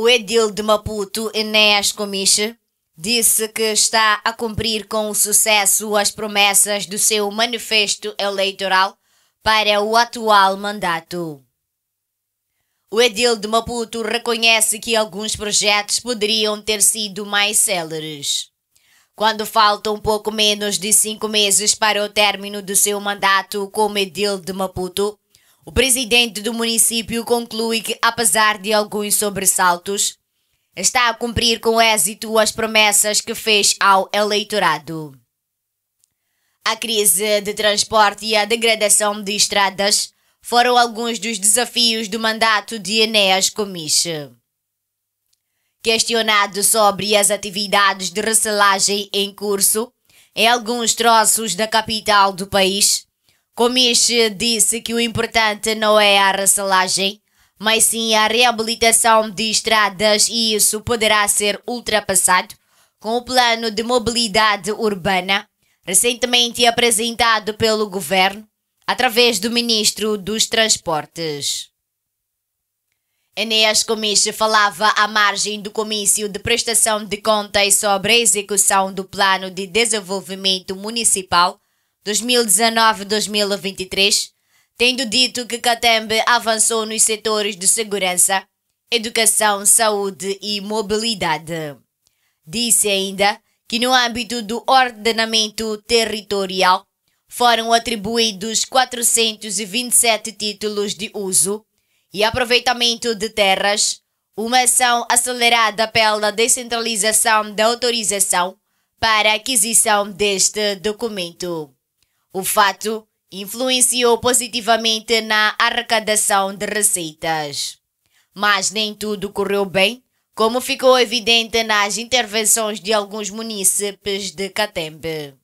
O edil de Maputo, Enéas Comiche, disse que está a cumprir com sucesso as promessas do seu manifesto eleitoral para o atual mandato. O edil de Maputo reconhece que alguns projetos poderiam ter sido mais céleres. Quando faltam pouco menos de cinco meses para o término do seu mandato como edil de Maputo, o presidente do município conclui que, apesar de alguns sobressaltos, está a cumprir com êxito as promessas que fez ao eleitorado. A crise de transporte e a degradação de estradas foram alguns dos desafios do mandato de Enéas Comiche. Questionado sobre as atividades de recelagem em curso em alguns troços da capital do país, Comiche disse que o importante não é a recelagem, mas sim a reabilitação de estradas e isso poderá ser ultrapassado com o plano de mobilidade urbana recentemente apresentado pelo governo através do ministro dos Transportes. Enéas Comiche falava à margem do comício de prestação de contas sobre a execução do Plano de Desenvolvimento Municipal 2019-2023, tendo dito que Catembe avançou nos setores de segurança, educação, saúde e mobilidade. Disse ainda que no âmbito do ordenamento territorial foram atribuídos 427 títulos de uso e aproveitamento de terras, uma ação acelerada pela descentralização da autorização para aquisição deste documento. O fato influenciou positivamente na arrecadação de receitas. Mas nem tudo correu bem, como ficou evidente nas intervenções de alguns munícipes de Catembe.